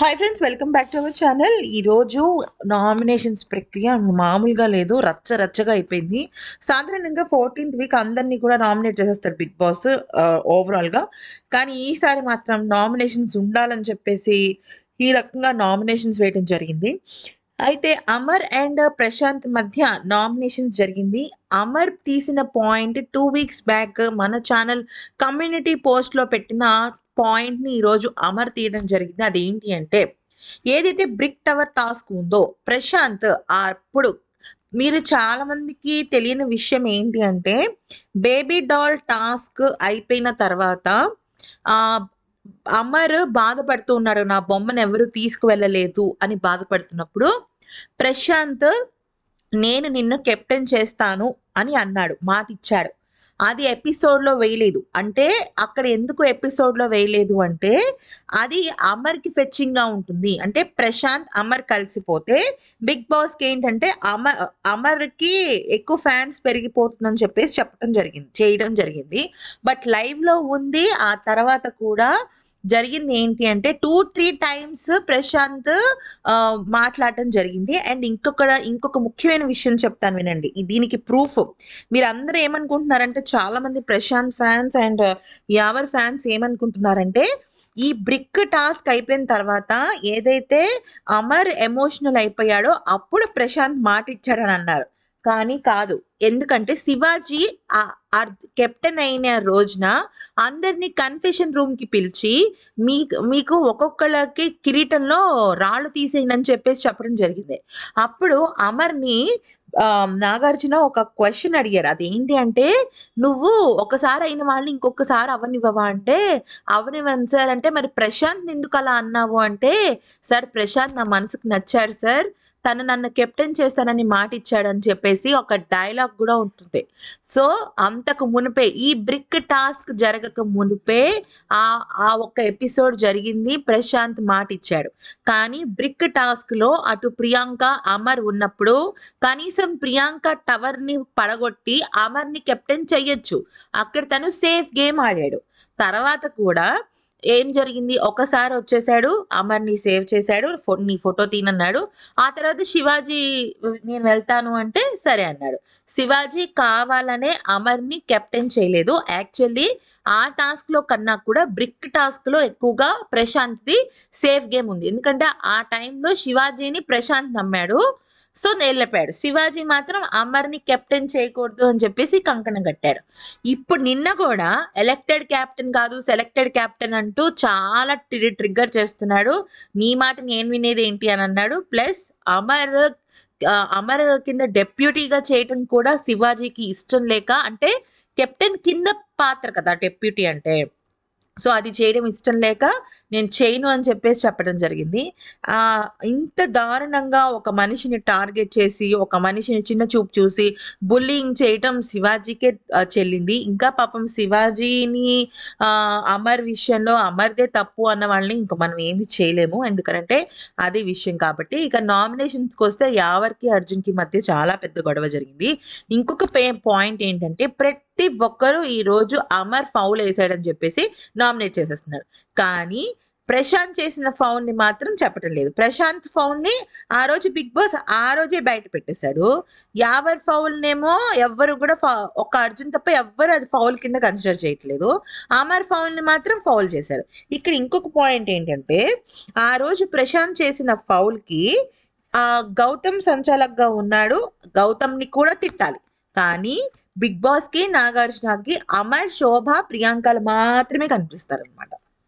hi friends welcome back to our channel ఈరోజు nominations ప్రక్రియ మామూలుగా లేదు రచ్చ రచ్చగా అయిపోయింది సాధారణంగా ఫోర్టీన్త్ వీక్ అందరినీ కూడా నామినేట్ చేసేస్తారు బిగ్ బాస్ ఓవరాల్గా కానీ ఈసారి మాత్రం నామినేషన్స్ ఉండాలని చెప్పేసి ఈ రకంగా నామినేషన్స్ వేయడం జరిగింది అయితే అమర్ అండ్ ప్రశాంత్ మధ్య నామినేషన్స్ జరిగింది అమర్ తీసిన పాయింట్ టూ వీక్స్ బ్యాక్ మన ఛానల్ కమ్యూనిటీ పోస్ట్లో పెట్టిన పాయింట్ని ఈరోజు అమర్ తీయడం జరిగింది అదేంటి అంటే ఏదైతే బ్రిక్ టవర్ టాస్క్ ఉందో ప్రశాంత్ అప్పుడు మీరు చాలా మందికి తెలియని విషయం ఏంటి అంటే బేబీ డాల్ టాస్క్ అయిపోయిన తర్వాత అమర్ బాధపడుతూ ఉన్నాడు నా బొమ్మను ఎవరు తీసుకువెళ్ళలేదు అని బాధపడుతున్నప్పుడు ప్రశాంత్ నేను నిన్ను కెప్టెన్ చేస్తాను అని అన్నాడు మాట ఇచ్చాడు అది ఎపిసోడ్లో వేయలేదు అంటే అక్కడ ఎందుకు ఎపిసోడ్లో వేయలేదు అంటే అది అమర్కి ఫెచ్చింగ్గా ఉంటుంది అంటే ప్రశాంత్ అమర్ కలిసిపోతే బిగ్ బాస్కి ఏంటంటే అమర్ అమర్కి ఎక్కువ ఫ్యాన్స్ పెరిగిపోతుందని చెప్పేసి చెప్పడం జరిగింది చేయడం జరిగింది బట్ లైవ్లో ఉంది ఆ తర్వాత కూడా జరిగింది ఏంటి అంటే టూ త్రీ టైమ్స్ ప్రశాంత్ మాట్లాడటం జరిగింది అండ్ ఇంకొక ఇంకొక ముఖ్యమైన విషయం చెప్తాను వినండి దీనికి ప్రూఫ్ మీరు అందరూ ఏమనుకుంటున్నారంటే చాలా మంది Prashanth fans and Yawar fans ఏమనుకుంటున్నారంటే ఈ బ్రిక్ టాస్క్ అయిపోయిన తర్వాత ఏదైతే అమర్ ఎమోషనల్ అయిపోయాడో అప్పుడు ప్రశాంత్ మాట ఇచ్చాడని అన్నారు కానీ కాదు ఎందుకంటే శివాజీ కెప్టెన్ అయిన రోజున అందరినీ కన్ఫెషన్ రూమ్ కి పిలిచి మీ మీకు ఒక్కొక్కళ్ళకి కిరీటంలో రాళ్ళు తీసేయండి అని చెప్పేసి చెప్పడం జరిగింది అప్పుడు అమర్ని నాగార్జున ఒక క్వశ్చన్ అడిగాడు అదేంటి అంటే నువ్వు ఒకసారి అయిన వాళ్ళని ఇంకొకసారి అవనివ్వవా అంటే అవనివ్వని సార్ అంటే మరి ప్రశాంత్ ఎందుకు అలా అన్నావు అంటే సార్ ప్రశాంత్ నా మనసుకు నచ్చాడు సార్ తను నన్ను కెప్టెన్ చేస్తానని మాట ఇచ్చాడని చెప్పేసి ఒక డైలాగ్ కూడా ఉంటుంది సో అంతకు మునిపే ఈ బ్రిక్ టాస్క్ జరగక మునిపే ఆ ఆ ఒక్క ఎపిసోడ్ జరిగింది ప్రశాంత్ మాట ఇచ్చాడు కానీ బ్రిక్ టాస్క్ లో అటు ప్రియాంక అమర్ ఉన్నప్పుడు కనీసం ప్రియాంక టవర్ని పడగొట్టి అమర్ని కెప్టెన్ చేయొచ్చు అక్కడ తను సేఫ్ గేమ్ ఆడాడు తర్వాత కూడా ఏం జరిగింది ఒకసారి వచ్చేసాడు అమర్ని సేవ్ చేశాడు నీ ఫోటో తీనన్నాడు ఆ తర్వాత శివాజీ నేను వెళ్తాను అంటే సరే అన్నాడు శివాజీ కావాలనే అమర్ని కెప్టెన్ చేయలేదు యాక్చువల్లీ ఆ టాస్క్లో కన్నా కూడా బ్రిక్ టాస్క్లో ఎక్కువగా ప్రశాంత్ది సేఫ్ గేమ్ ఉంది ఎందుకంటే ఆ టైంలో శివాజీని ప్రశాంత్ నమ్మాడు సో నేలపాడు శివాజీ మాత్రం అమర్ని కెప్టెన్ చేయకూడదు అని చెప్పేసి కంకణం కట్టాడు ఇప్పుడు నిన్న కూడా ఎలక్టెడ్ క్యాప్టెన్ కాదు సెలెక్టెడ్ క్యాప్టెన్ అంటూ చాలా ట్రిగ్గర్ చేస్తున్నాడు నీ మాట నేను వినేది ఏంటి అని అన్నాడు ప్లస్ అమర్ అమర్ కింద డెప్యూటీగా చేయటం కూడా శివాజీకి ఇష్టం లేక అంటే కెప్టెన్ కింద పాత్ర కదా డెప్యూటీ అంటే సో అది చేయడం ఇష్టం లేక నేను చేయను అని చెప్పేసి చెప్పడం జరిగింది ఇంత దారుణంగా ఒక మనిషిని టార్గెట్ చేసి ఒక మనిషిని చిన్న చూపు చూసి బుల్లింగ్ చేయటం శివాజీకే చెల్లింది ఇంకా పాపం శివాజీని అమర్ విషయంలో అమర్దే తప్పు అన్న వాళ్ళని ఇంకా మనం ఏమి చేయలేము ఎందుకంటే అది విషయం కాబట్టి ఇక నామినేషన్స్కి వస్తే యావర్కి అర్జున్కి మధ్య చాలా పెద్ద గొడవ జరిగింది ఇంకొక పాయింట్ ఏంటంటే ప్రతి ప్రతి ఒక్కరూ ఈరోజు అమర్ ఫౌల్ వేసాడని చెప్పేసి నామినేట్ చేసేస్తున్నారు కానీ ప్రశాంత్ చేసిన ఫౌల్ని మాత్రం చెప్పటం లేదు ప్రశాంత్ ఫౌల్ని ఆ రోజు బిగ్ బాస్ ఆ రోజే బయట పెట్టేశాడు యావర్ నేమో ఎవ్వరు కూడా ఒక అర్జున్ తప్ప ఎవ్వరు అది ఫౌల్ కింద కన్సిడర్ చేయట్లేదు అమర్ ఫౌల్ని మాత్రం ఫౌల్ చేశారు ఇక్కడ ఇంకొక పాయింట్ ఏంటంటే ఆ రోజు ప్రశాంత్ చేసిన ఫౌల్ కి ఆ గౌతమ్ సంచాలక్గా ఉన్నాడు గౌతమ్ని కూడా తిట్టాలి కానీ బిగ్ బాస్కి నాగార్జునకి అమర్ శోభ ప్రియాంకలు మాత్రమే కనిపిస్తారనమాట